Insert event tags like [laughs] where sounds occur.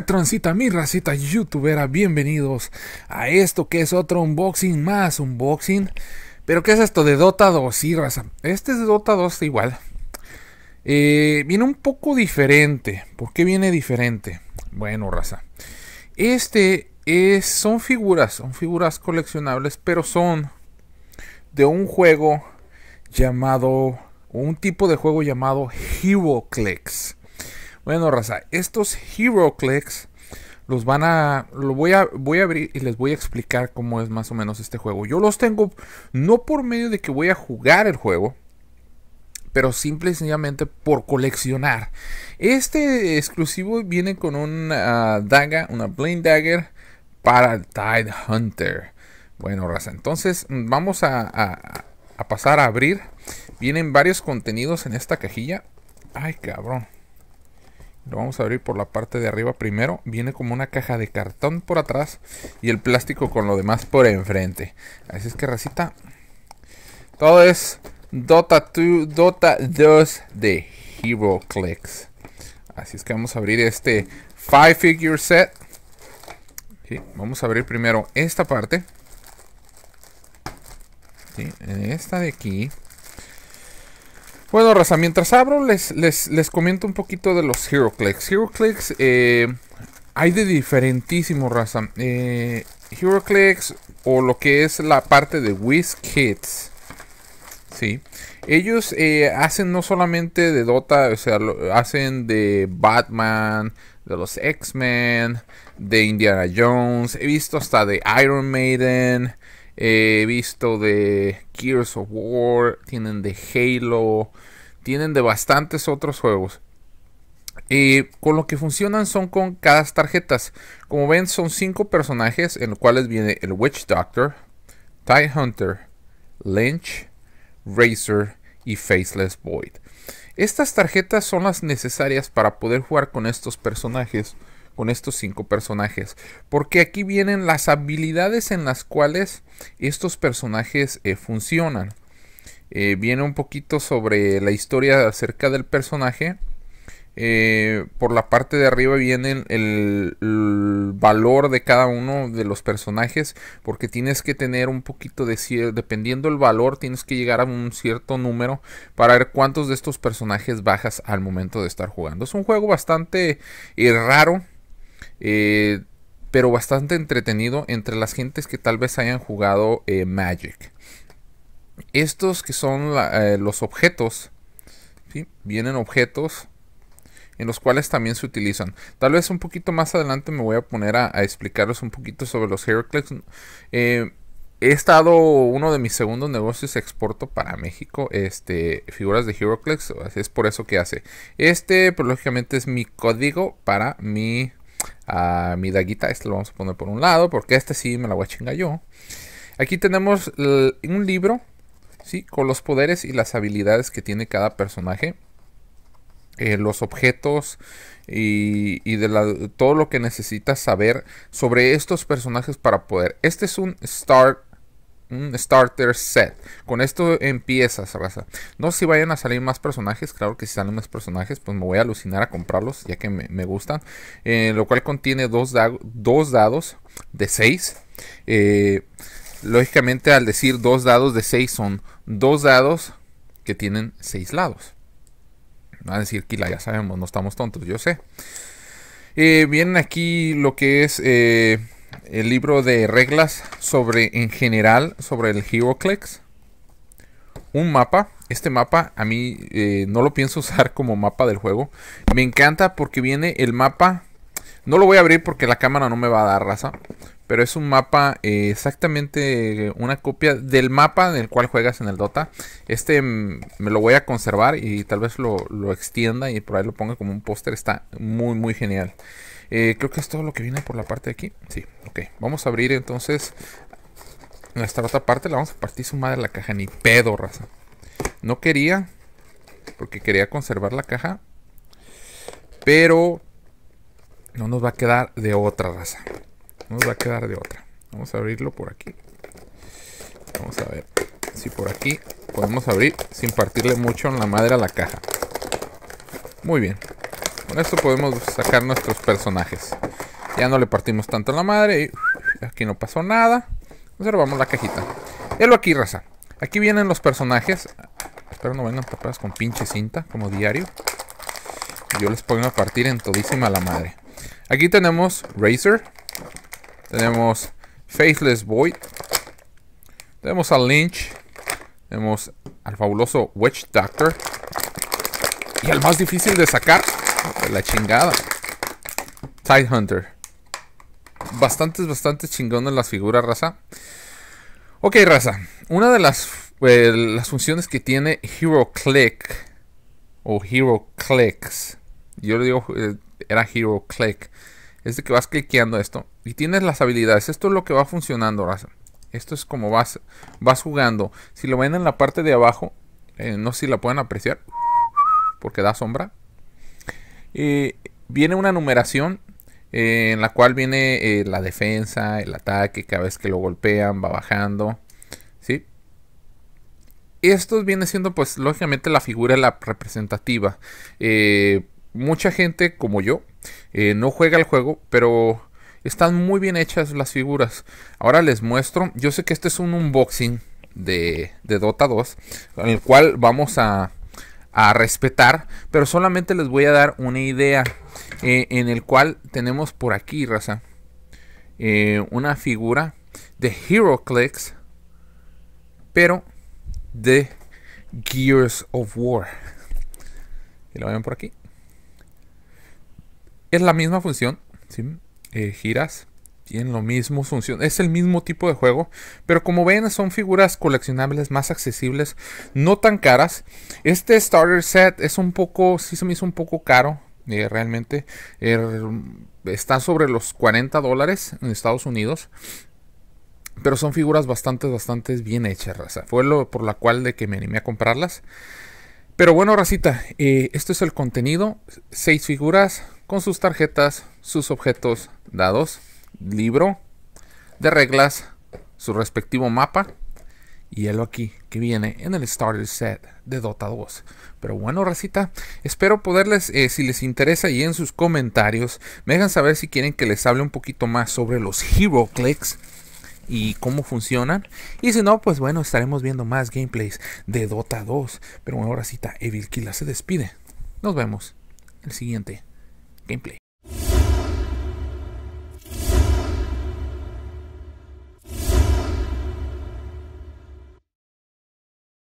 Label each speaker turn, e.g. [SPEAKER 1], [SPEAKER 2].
[SPEAKER 1] transita mi racita youtubera? Bienvenidos a esto que es otro unboxing más unboxing. ¿Pero qué es esto de Dota 2? Sí, raza. Este es de Dota 2 igual. Eh, viene un poco diferente. ¿Por qué viene diferente? Bueno, raza. Este es, son figuras, son figuras coleccionables, pero son de un juego llamado, un tipo de juego llamado Hero bueno, raza, estos Hero Clicks los van a lo voy a voy a abrir y les voy a explicar cómo es más o menos este juego. Yo los tengo no por medio de que voy a jugar el juego, pero simple y sencillamente por coleccionar. Este exclusivo viene con una ah, daga, una Blind Dagger para el Tide Hunter. Bueno, raza, entonces mm, vamos a, a, a pasar a abrir. Vienen varios contenidos en esta cajilla. Ay, cabrón. Lo vamos a abrir por la parte de arriba primero. Viene como una caja de cartón por atrás y el plástico con lo demás por enfrente. Así es que recita. Todo es Dota 2, Dota 2 de Hero Clicks. Así es que vamos a abrir este Five figure set. vamos a abrir primero esta parte. Sí, esta de aquí. Bueno, raza, mientras abro, les, les, comento un poquito de los HeroClix. HeroClix eh, hay de diferentísimo, raza. Eh, HeroClix o lo que es la parte de WizKids. Sí. Ellos eh, hacen no solamente de Dota, o sea, hacen de Batman, de los X-Men, de Indiana Jones. He visto hasta de Iron Maiden. He visto de Gears of War, tienen de Halo, tienen de bastantes otros juegos. Y con lo que funcionan son con cada tarjetas. Como ven, son cinco personajes, en los cuales viene el Witch Doctor, TIE Hunter, Lynch, Razor y Faceless Void. Estas tarjetas son las necesarias para poder jugar con estos personajes con estos cinco personajes. Porque aquí vienen las habilidades en las cuales estos personajes eh, funcionan. Eh, viene un poquito sobre la historia acerca del personaje. Eh, por la parte de arriba vienen el, valor de cada uno de los personajes porque tienes que tener un poquito de dependiendo el valor tienes que llegar a un cierto número para ver cuántos de estos personajes bajas al momento de estar jugando es un juego bastante raro eh, pero bastante entretenido entre las gentes que tal vez hayan jugado eh, Magic. Estos que son eh, los objetos, vienen objetos en los cuales también se utilizan. Tal vez un poquito más adelante me voy a poner a, explicarles un poquito sobre los Heroclix he estado, uno de mis segundos negocios exporto para México, este, figuras de Heroclix es por eso que hace. Este, pues, lógicamente es mi código para mi a mi daguita. Este lo vamos a poner por un lado, porque este sí me la voy a chingar yo. Aquí tenemos un libro, ¿sí? Con los poderes y las habilidades que tiene cada personaje. Eh, los objetos y, y de todo lo que necesitas saber sobre estos personajes para poder. Este es un Start un starter set. Con esto empiezas, raza. No sé si vayan a salir más personajes. Claro que si salen más personajes, pues me voy a alucinar a comprarlos, ya que me, gustan. Eh, lo cual contiene dos, dos dados de 6. Eh, lógicamente, al decir dos dados de seis. son dos dados que tienen seis lados. Van a decir, Kila, ya sabemos, no estamos tontos, yo sé. Eh, vienen aquí lo que es el libro de reglas sobre en general sobre el Heroclex Un mapa. Este mapa a mí eh, no lo pienso usar [laughs] como mapa del juego. Me encanta porque viene el mapa. No lo voy a abrir porque la cámara no me va a dar raza pero es un mapa eh, exactamente una copia del mapa en el cual juegas en el Dota. Este mm, me lo voy a conservar y tal vez lo, extienda y por ahí lo ponga como un póster. Está muy, muy genial. Eh, creo que es todo lo que viene por la parte de aquí. Sí, ok. Vamos a abrir entonces nuestra otra parte. La vamos a partir su madre la caja. Ni pedo, raza. No quería, porque quería conservar la caja. Pero no nos va a quedar de otra raza nos va a quedar de otra. Vamos a abrirlo por aquí. Vamos a ver si por aquí podemos abrir sin partirle mucho en la madre a la caja. Muy bien. Con esto podemos sacar nuestros personajes. Ya no le partimos tanto a la madre. Y aquí no pasó nada. Observamos la cajita. lo aquí, raza. Aquí vienen los personajes. Espero no vengan tapadas con pinche cinta, como diario. Yo les pongo a partir en todísima la madre. Aquí tenemos Razer, tenemos Faithless Void. Tenemos a Lynch. Tenemos al fabuloso Witch Doctor. Y al más difícil de sacar. la chingada. Hunter Bastantes, bastantes chingones las figuras, raza. Ok, raza. Una de las, eh, las funciones que tiene Hero Click. O Hero Clicks. Yo le digo, eh, era Hero Click es de que vas cliqueando esto y tienes las habilidades. Esto es lo que va funcionando, Esto es como vas, vas jugando. Si lo ven en la parte de abajo, eh, no sé si la pueden apreciar, porque da sombra. viene una numeración eh, en la cual viene eh, la defensa, el ataque, cada vez que lo golpean va bajando. ¿sí? Estos viene siendo pues lógicamente la figura la representativa mucha gente como yo eh, no juega el juego, pero están muy bien hechas las figuras. Ahora les muestro, yo sé que este es un unboxing de, Dota 2, en el cual vamos a, respetar, pero solamente les voy a dar una idea eh, en el cual tenemos por aquí, raza, eh, una figura de Hero Clicks. pero de Gears of War. Y lo ven por aquí es la misma función, eh, giras, tienen lo mismo, función, es el mismo tipo de juego, pero como ven son figuras coleccionables más accesibles, no tan caras. Este starter set es un poco, sí se me hizo un poco caro, eh, realmente. Er, está sobre los 40 dólares en Estados Unidos. Pero son figuras bastante, bastante bien hechas, Fue lo por la cual de que me animé a comprarlas. Pero bueno, racita, eh, esto es el contenido. Seis figuras, con sus tarjetas, sus objetos, dados, libro de reglas, su respectivo mapa y el aquí que viene en el Starter Set de Dota 2. Pero bueno, recita, espero poderles, eh, si les interesa y en sus comentarios, me dejan saber si quieren que les hable un poquito más sobre los Hero Clicks y cómo funcionan. Y si no, pues bueno, estaremos viendo más gameplays de Dota 2. Pero bueno, recita, Evil Killa se despide. Nos vemos el siguiente gameplay.